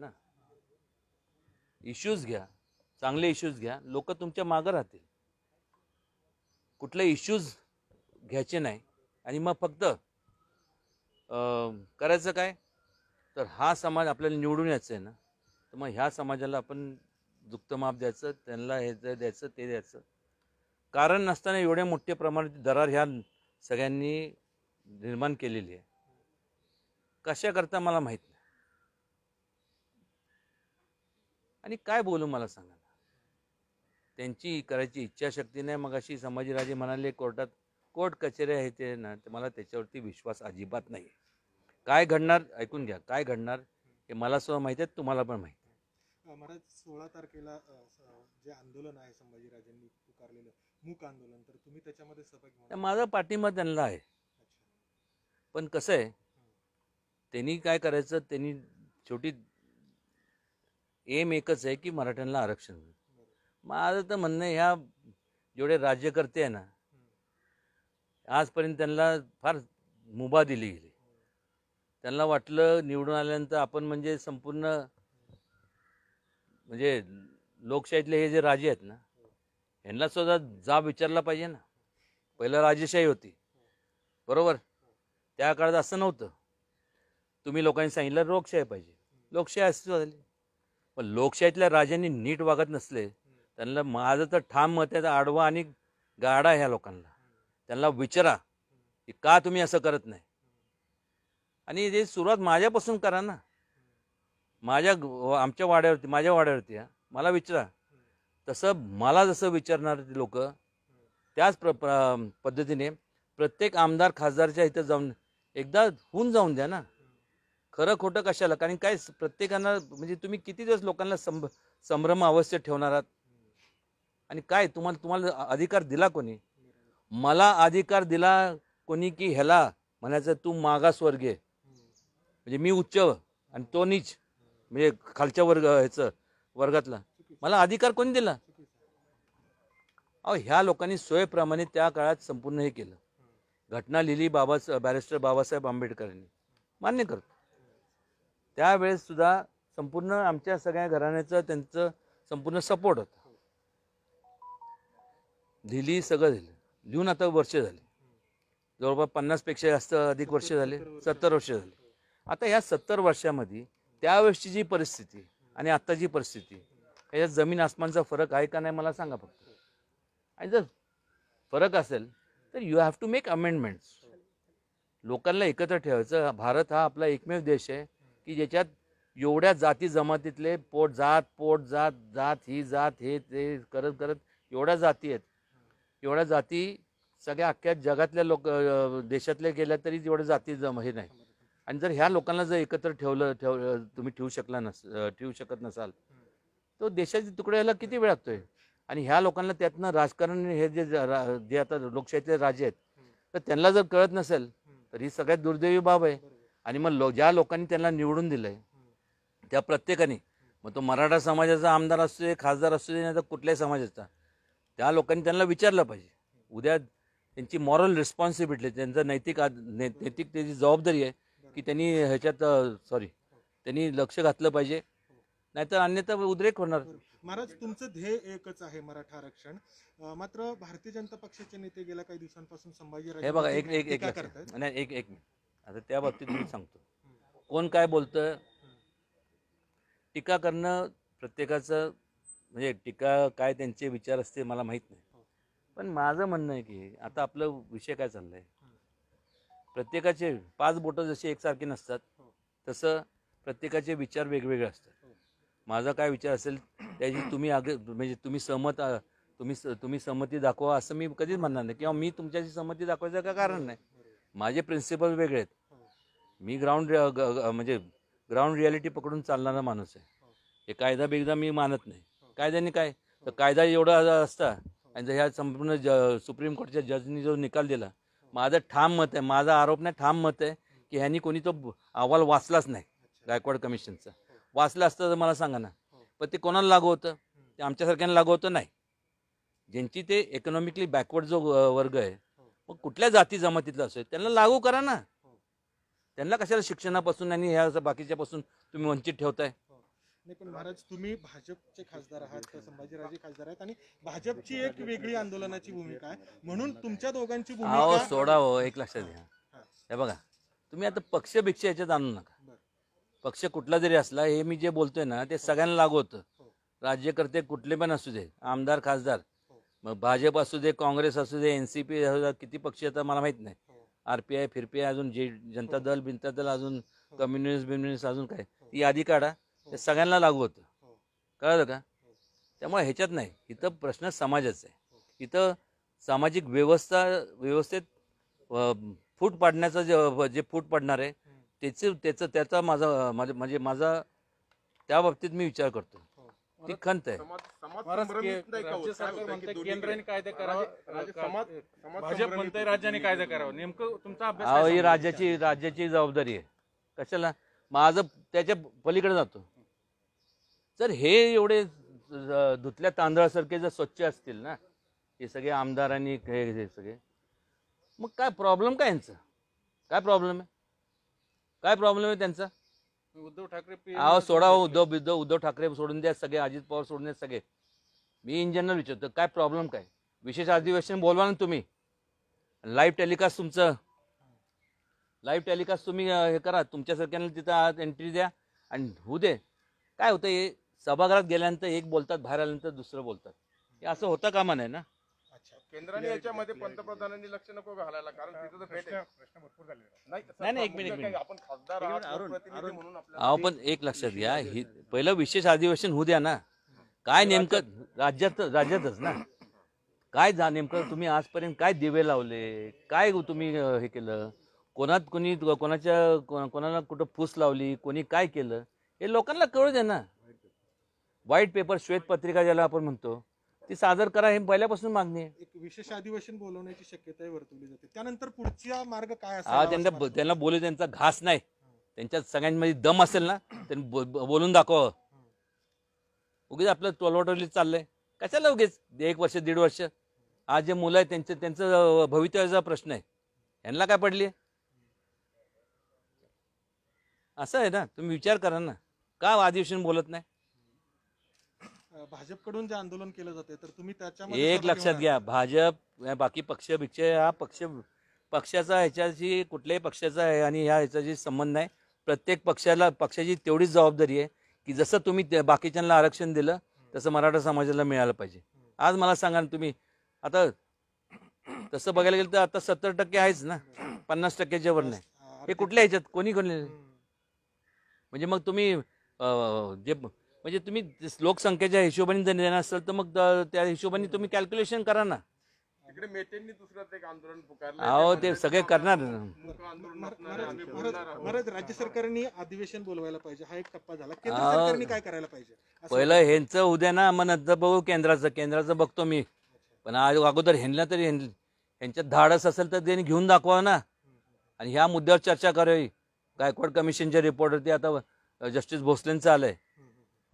ना इश्यूज घ्या चांगले इश्यूज घ्या लोक तुमच्या मागं राहतील कुठले इश्यूज घ्यायचे नाही आणि मग फक्त करायचं काय तर हा समाज आपल्याला निवडून यायचा आहे ना तर मग ह्या समाजाला आपण दुक्त माप द्यायचं त्यांना हे द्यायचं ते द्यायचं कारण नसताना एवढ्या मोठ्या प्रमाणात दरार ह्या सगळ्यांनी निर्माण केलेली आहे कशाकरता मला माहीत आणि काय बोलू मला सांगा त्यांची करायची इच्छाशक्ती नाही मग अशी संभाजीराजे म्हणाले कोर्टात कोर्ट कचेरी आहे ते ना मला त्याच्यावरती विश्वास अजिबात नाही काय घडणार ऐकून घ्या काय घडणार हे मला सुद्धा माहिती आहे तुम्हाला पण माहिती महाराज सोळा तारखेला जे आंदोलन आहे संभाजीराजांनी पुकारलेलं मूक आंदोलन तर तुम्ही त्याच्यामध्ये सहभागी माझा पाठिंबा त्यांना आहे पण कसं आहे त्यांनी काय करायचं त्यांनी छोटी एम एकच आहे की मराठ्यांना आरक्षण मिळेल माझं तर म्हणणं ह्या जेवढे राज्यकर्ते आहे ना आजपर्यंत त्यांना फार मुभा दिली गेली त्यांना वाटलं निवडून आल्यानंतर आपण म्हणजे संपूर्ण म्हणजे लोकशाहीतले हे जे राजे आहेत ना यांना सुद्धा जाब विचारला पाहिजे ना पहिलं राजेशाही होती बरोबर त्या काळात असं नव्हतं तुम्ही लोकांनी सांगितलं लोकशाही पाहिजे लोकशाही अस्तित्व झाली पण लोकशाहीतल्या राजांनी नीट वागत नसले त्यांना माझं तर ठाम मत आहे आडवा आणि गाडा ह्या लोकांना त्यांना विचारा की का तुम्ही असं करत नाही आणि जे सुरुवात माझ्यापासून करा ना माझ्या आमच्या वाड्यावरती माझ्या वाड्यावरती मला विचारा तसं मला जसं ती लोक त्याच प्र पद्धतीने प्रत्येक आमदार खासदारच्या इथं जाऊन एकदा होऊन जाऊन द्या ना खरं खोटं कशाला कारण काय प्रत्येकांना म्हणजे तुम्ही किती दिवस लोकांना संभ संभ्रम अवश्य ठेवणार आहात आणि काय तुम्हाला तुम्हाला अधिकार दिला कोणी मला अधिकार दिला कोणी की ह्याला म्हणायचं तू मागासवर्गीय म्हणजे मी उच्च आणि तो नीच म्हणजे खालच्या वर्ग ह्याचं वर्गातला मला अधिकार कोणी दिला अहो ह्या लोकांनी सोयप्रमाणे त्या काळात संपूर्ण हे केलं घटना लिहिली बाबा बॅरिस्टर बाबासाहेब आंबेडकरांनी मान्य करतो त्यावेळेस सुद्धा संपूर्ण आमच्या सगळ्या घराण्याचं त्यांचं संपूर्ण सपोर्ट होता लिहिली सगळं झालं लिहून आता वर्ष झाले जवळपास पेक्षा जास्त अधिक वर्ष झाले सत्तर वर्ष झाले आता ह्या सत्तर वर्षामध्ये त्यावेळेसची जी परिस्थिती आणि आत्ताची परिस्थिती याच्यात जमीन आसमानचा फरक आहे का नाही मला सांगा फक्त आणि जर फरक असेल तर you have to make amendments लोकांना एकत्र ठेवायचं भारत हा आपला एकमेव देश आहे की ज्याच्यात एवढ्या जाती जमातीतले पोट जात पोट जात जात ही जात हे ते करत करत एवढ्या जाती आहेत एवढ्या जाती सगळ्या अख्ख्या जगातल्या लोक देशातल्या गेल्या तरी एवढ्या जाती जम हे नाही आणि जर ह्या लोकांना जर एकत्र ठेवलं ठेव तुम्ही ठेवू शकला नस ठेवू शकत नसाल तो देशाचे तुकडे किती वेळ लागतोय आणि ह्या लोकांना त्यातनं राजकारण हे जे जे आता लोकशाहीतले राजे आहेत तर त्यांना जर कळत नसेल तर ही सगळ्यात दुर्दैवी बाब आहे आणि मग लो ज्या लोकांनी त्यांना निवडून दिलं आहे त्या प्रत्येकाने मग तो मराठा समाजाचा आमदार असू दे खासदार असू दे नाही तर कुठल्याही समाजाचा त्या लोकांनी त्यांना विचारलं पाहिजे उद्या त्यांची मॉरल रिस्पॉन्सिबिलिटी त्यांचा नैतिक नैतिक त्याची जबाबदारी आहे की त्यांनी ह्याच्यात सॉरी त्यांनी लक्ष घातलं पाहिजे नाहीतर अन्यथा उद्रेक होणार महाराज तुमचं ध्येय एकच आहे मराठा आरक्षण मात्र भारतीय जनता पक्षाचे नेते गेल्या काही दिवसांपासून संभाजी हे बघा एक एक एक, एक, एक, एक आता त्या बाबतीत मी सांगतो कोण काय बोलतं टीका करणं प्रत्येकाचं म्हणजे टीका काय त्यांचे विचार असते मला माहीत नाही पण माझं म्हणणं आहे की आता आपलं विषय काय चाललं आहे प्रत्येकाचे पाच बोटं जशी एकसारखी नसतात तसं प्रत्येकाचे विचार वेगवेगळे असतात माझा काय विचार असेल त्याची तुम्ही आग म्हणजे तुम्ही सहमत तुम्ही तुम्ही सहमती दाखवा असं मी कधीच म्हणणार नाही किंवा मी तुमच्याशी संमती दाखवायचं काय कारण नाही माझे प्रिन्सिपल वेगळे आहेत मी ग्राउंड म्हणजे ग्राउंड रियालिटी पकडून चालणारा माणूस आहे हे कायदा बेगदा मी मानत नाही कायद्याने काय तर कायदा एवढा असता आणि जर ह्या संपूर्ण ज सुप्रीम कोर्टच्या जजनी जो निकाल दिला माझं ठाम मत आहे माझा आरोप नाही ठाम मत आहे की ह्यांनी कोणी तो अहवाल वाचलाच नाही गायकवाड कमिशनचा वाचला असतं तर मला सांगा ना पण ते कोणाला लागू होतं ते आमच्यासारख्यांना लागू होतं नाही ज्यांची ते इकॉनॉमिकली बॅकवर्ड जो वर्ग आहे मग कुठल्या जाती जमातीतला असेल त्यांना लागू करा ना त्यांना कशाला शिक्षणापासून आणि ह्या बाकीच्यापासून तुम्ही वंचित ठेवताय हो. पण महाराज तुम्ही भाजपचे खासदार आहात संभाजीराजे खासदार आहेत आणि भाजपची एक वेगळी आंदोलनाची भूमिका आहे म्हणून तुमच्या दोघांची भूमिका सोडा हो एक लक्षात घ्या हे बघा तुम्ही आता पक्ष भिक्ष याच्यात आणू नका पक्ष कुठला जरी असला हे मी जे बोलतोय ना ते सगळ्यांना लागू होतं हो. राज्यकर्ते कुठले पण असू दे आमदार खासदार हो. मग भाजप असू दे काँग्रेस असू दे एन सी पी असू दे किती पक्ष आता मला माहित नाही आर पी आय फिरपी आय अजून जे जनता हो. दल बिनता दल अजून हो. कम्युनिस्ट बिम्युनिस्ट अजून काय हो. ती यादी काढा ते सगळ्यांना लागू होतं कळलं का त्यामुळे ह्याच्यात नाही इथं प्रश्न समाजाचा आहे इथं सामाजिक व्यवस्था व्यवस्थेत फूट पाडण्याचं जे जे फूट पाडणार आहे त्याचे त्याचं त्याचा माझा म्हणजे माझा त्या बाबतीत मी विचार करतो ती खंत आहे राज्याने कायदा तुमचा अभ्यास राज्याची राज्याची जबाबदारी आहे कशाला माझं त्याच्या पलीकडे जातो तर हे एवढे धुतल्या तांदळासारखे जर स्वच्छ असतील ना हे सगळे आमदारांनी हे सगळे मग काय प्रॉब्लेम काय यांचा काय प्रॉब्लेम आहे काय प्रॉब्लेम आहे त्यांचा उद्धव ठाकरे अहो सोडा उद्धव उद्धव ठाकरे सोडून द्या सगळे अजित पवार सोडून द्या सगळे मी इन जनरल विचारतो काय प्रॉब्लेम काय विशेष अधिवेशन बोलवा ना तुम्ही लाईव्ह टेलिकास्ट तुमचं लाईव्ह टेलिकास्ट तुम्ही हे करा तुमच्या तुमच्यासारख्यांना तिथं एंट्री द्या आणि होऊ दे काय होतं हे सभागृहात गेल्यानंतर एक बोलतात बाहेर आल्यानंतर दुसरं बोलतात हे असं होतं कामा नाही ना केंद्राने याच्यामध्ये पंतप्रधानांनी लक्ष नको घालायला कारण तिथं प्रश्न भरपूर झाले नाही नाही एक मिनिट आपण खासदार म्हणून आपण एक लक्षात घ्या पहिलं विशेष अधिवेशन होऊ द्या ना काय नेमकं राज्यात राज्यातच ना काय जा नेमकं तुम्ही आजपर्यंत काय दिवे लावले काय तुम्ही हे केलं कोणात कोणी कोणाच्या कोणाला कुठं फूस लावली कोणी काय केलं हे लोकांना कळू दे ना व्हाईट पेपर पत्रिका ज्याला आपण म्हणतो ती सादर करा हे पहिल्यापासून मागणी आहे एक विशेष अधिवेशन बोलवण्याची शक्यता वर्तवली जाते त्यानंतर पुढचा मार्ग काय हा त्यांना त्यांना बोलू त्यांचा घास नाही त्यांच्या सगळ्यांमध्ये दम असेल ना त्यांनी बोलून दाखवा उगीच आपलं टोलवाट रिलीज चाललंय कशाला उगीच एक वर्ष दीड वर्ष आज जे मुलं आहे त्यांचं त्यांचं भवितव्याचा प्रश्न आहे यांना काय पडली असं आहे ना तुम्ही विचार करा ना का अधिवेशन बोलत नाही भाजपकडून जे आंदोलन केलं जाते तर तुम्ही त्याच्यामध्ये एक लक्षात घ्या भाजप बाकी पक्ष भिक्ष हा पक्ष पक्षाचा ह्याच्याशी कुठल्याही पक्षाचा आहे आणि ह्या ह्याच्याशी संबंध नाही प्रत्येक पक्षाला पक्षाची तेवढीच जबाबदारी आहे की जसं तुम्ही बाकीच्यांना आरक्षण दिलं तसं मराठा समाजाला मिळालं पाहिजे आज मला सांगा ना तुम्ही आता तसं बघायला गेलं तर आता सत्तर टक्के आहेच ना पन्नास टक्क्याच्या वर नाही हे कुठल्या ह्याच्यात कोणी कोणी म्हणजे मग तुम्ही जे म्हणजे तुम्ही लोकसंख्येच्या हिशोबाने जर नेणार असाल तर मग त्या हिशोबाने तुम्ही कॅल्क्युलेशन करा ना तिकडे मेटेंनी दुसरंच एक आंदोलन पुकारलं अहो ते सगळे करणार आंदोलन आम्ही बोलणार आहोत. राज्य सरकारने अधिवेशन बोलवायला पाहिजे हा एक टप्पा झाला केंद्र सरकारने काय करायला पाहिजे पहिलं ह्यांचं उद्या ना मग नंतर बघू केंद्राचं केंद्राचं बघतो मी पण आज अगोदर ह्यांना तरी ह्यां- ह्यांच्यात धाडस असेल तर त्यांनी घेऊन दाखवा ना आणि ह्या मुद्द्यावर चर्चा करावी गायकवाड कमिशनचे रिपोर्ट होते आता जस्टिस भोसलेंचं आलंय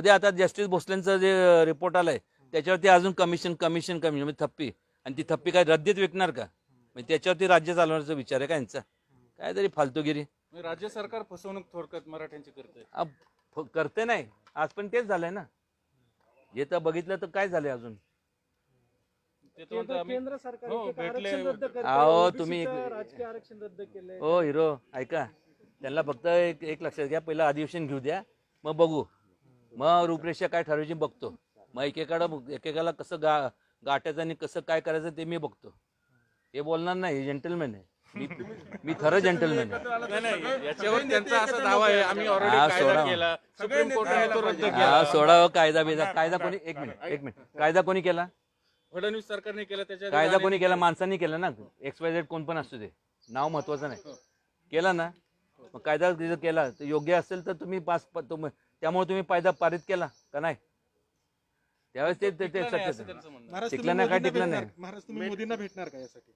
उद्या आता जस्टिस भोसलेंचं जे रिपोर्ट आलाय त्याच्यावरती अजून कमिशन कमिशन कमिशन म्हणजे थप्पी आणि ती थप्पी काय रद्दीत विकणार का म्हणजे त्याच्यावरती राज्य चालवण्याचा विचार आहे का यांचा काय तरी फालतूगिरी राज्य सरकार फसवणूक थोडक्यात मराठ्यांची करते करते नाही आज पण तेच झालंय ना हे तर बघितलं तर काय झालंय अजून केंद्र अहो तुम्ही आरक्षण रद्द हो हिरो ऐका त्यांना फक्त एक एक लक्षात घ्या पहिला अधिवेशन घेऊ द्या मग बघू मग रूपरेषा काय ठरवायची बघतो मग एकेकाला एकेकाला कसं गा गाठ्याचं आणि कसं काय करायचं ते मी बघतो हे बोलणार नाही जेंटलमॅन आहे मी मी खरं जेंटलमॅन आहे कायदा सुप्रीम कायदा बिदा कायदा कोणी एक मिनिट एक मिनिट कायदा कोणी केला फडणवीस सरकारने केला त्याच्या कायदा कोणी केला माणसांनी केला ना एक्स कोण पण असू दे नाव महत्वाचं नाही केला ना मग कायदा केला योग्य असेल तर तुम्ही पास त्यामुळे तुम्ही कायदा पारित केला का नाही त्यावेळेस ते- ते- ते म्हणणं आहे. महाराज, टिकलं तुम्ही नाही का, मोदींना टिकलं नाही. भेटणार- तुम्ही मोदींना भेटणार का यासाठी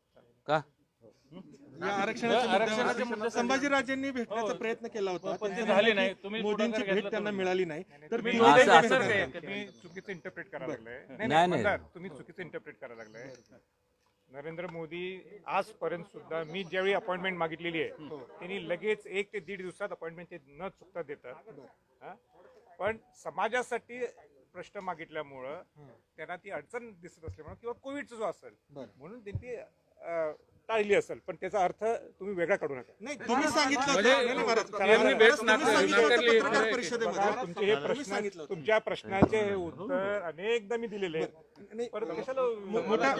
का या आरक्षणाच्या आरक्षणाच्या मुद्द्यावर- मुद्द्यावर- संभाजीराजेंनी भेटण्याचा हो. प्रयत्न केला होता हो, पण ते झाले नाही. तुम्ही मोदींची भेट त्यांना मिळाली नाही तर मी असं- मोदींना असं- भेटणार का? चुकीचं इंटरप्रेट करायला लागलंय नाही, नाही नाही. तुम्ही चुकीचं इंटरप्रेट करायला लागलंय नरेंद्र मोदी आजपर्यंत सुद्धा मी ज्यावेळी अपॉइंटमेंट मागितलेली आहे हो. त्यांनी लगेच एक ते दीड दिवसात अपॉइंटमेंट ते न चुकता देतात पण समाजासाठी प्रश्न मागितल्यामुळं त्यांना ती अडचण दिसत असली किंवा कोविडचा जो असेल म्हणून त्यांनी टाळली असेल पण त्याचा अर्थ तुम्ही वेगळा काढू नका नाही तुम्ही सांगितलं तुमच्या प्रश्नाचे उत्तर अनेकदा मी दिलेले आहेत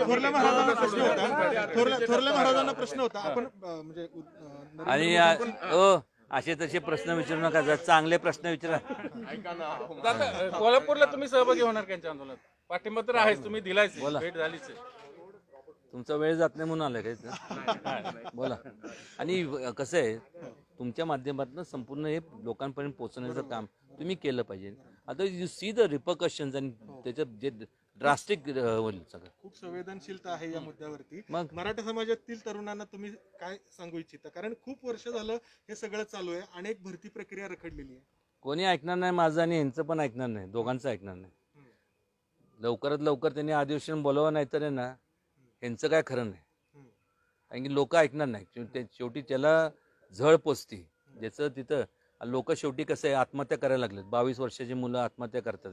थोरल्या महाराजांना प्रश्न होता आपण म्हणजे असे तसे प्रश्न विचारू नका जा चांगले प्रश्न विचारा दादा कोल्हापूरला तुम्ही सहभागी होणार त्यांच्या आंदोलनात पाठिंबा तर आहेच तुम्ही दिलायच बोला. भेट झालीच तुमचा वेळ जात नाही म्हणून आलं काय बोला आणि कसं आहे तुमच्या माध्यमातून संपूर्ण हे लोकांपर्यंत पोहोचवण्याचं काम तुम्ही केलं पाहिजे आता यू सी द रिपकशन्स आणि त्याच्यात जे ड्रास्टिक खूप संवेदनशीलता आहे या मुद्द्यावरती मग मराठा समाजातील तरुणांना तुम्ही काय सांगू इच्छिता कारण खूप वर्ष झालं हे सगळं चालू आहे अनेक भरती प्रक्रिया रखडलेली आहे कोणी ऐकणार नाही माझं आणि यांचं पण ऐकणार नाही दोघांचं ऐकणार नाही लवकरात लवकर त्यांनी अधिवेशन बोलावं नाही तर ना यांचं काय खरं नाही कारण की लोक ऐकणार नाही शेवटी त्याला झळ पोचती ज्याचं तिथं लोक शेवटी कसं आहे आत्महत्या करायला लागलेत बावीस वर्षाची मुलं आत्महत्या करतात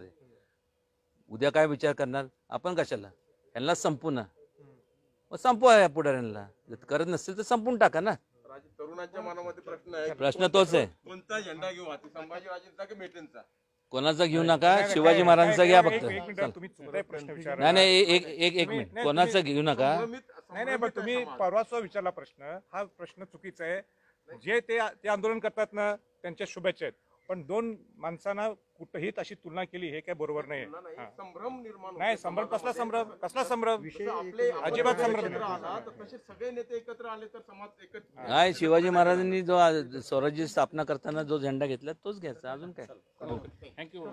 उद्या काय विचार करणार आपण कशाला यांना संपू ना संपू आहे पुढाऱ्यांना करत नसेल तर संपून टाका ना तरुणांच्या मनामध्ये प्रश्न आहे प्रश्न तोच आहे कोणता झेंडा घेऊ संभाजीराजेंचा की मेटेंचा कोणाचा घेऊ नका शिवाजी महाराजांचा घ्या फक्त नाही एक एक एक मिनिट कोणाचा घेऊ नका नाही नाही तुम्ही परवाचा विचारला प्रश्न हा प्रश्न चुकीचा आहे जे ते आंदोलन करतात ना त्यांच्या शुभेच्छा आहेत पण दोन माणसांना कुठंही तशी तुलना केली हे काय बरोबर नाही संभ्रम निर्माण नाही संभ्रम कसला संभ्रम कसला संभ्रम विषय आपले अजिबात संभ्रम आला, तर सगळे नेते एकत्र आले तर समाज एकत्र नाही शिवाजी महाराजांनी जो स्वराज्य स्थापना करताना जो झेंडा घेतला तोच घ्यायचा अजून काय थँक्यू